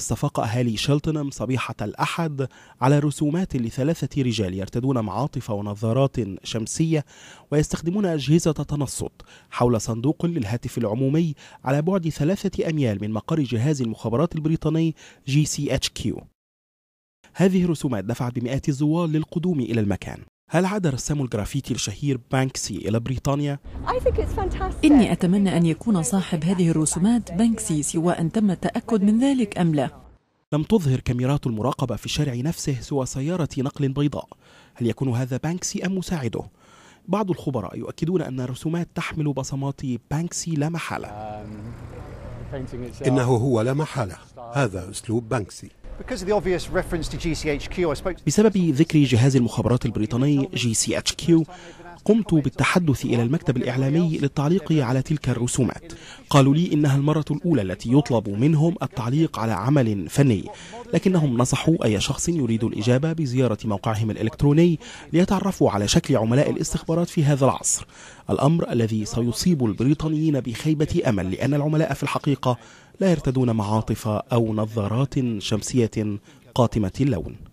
استفاق أهالي شلتنم صبيحة الأحد على رسومات لثلاثة رجال يرتدون معاطف ونظارات شمسية ويستخدمون أجهزة تنصت حول صندوق للهاتف العمومي على بعد ثلاثة أميال من مقر جهاز المخابرات البريطاني جي سي اتش كيو هذه الرسومات دفعت بمئات الزوار للقدوم إلى المكان هل عاد رسام الجرافيتي الشهير بانكسي إلى بريطانيا؟ إني أتمنى أن يكون صاحب هذه الرسومات بانكسي سواء تم التأكد من ذلك أم لا لم تظهر كاميرات المراقبة في الشارع نفسه سوى سيارة نقل بيضاء هل يكون هذا بانكسي أم مساعده؟ بعض الخبراء يؤكدون أن الرسومات تحمل بصمات بانكسي لا محالة um, إنه هو لا محالة هذا أسلوب بانكسي بسبب ذكر جهاز المخابرات البريطاني جي سي اتش كيو قمت بالتحدث إلى المكتب الإعلامي للتعليق على تلك الرسومات قالوا لي إنها المرة الأولى التي يطلب منهم التعليق على عمل فني لكنهم نصحوا أي شخص يريد الإجابة بزيارة موقعهم الإلكتروني ليتعرفوا على شكل عملاء الاستخبارات في هذا العصر الأمر الذي سيصيب البريطانيين بخيبة أمل لأن العملاء في الحقيقة لا يرتدون معاطف أو نظارات شمسية قاتمة اللون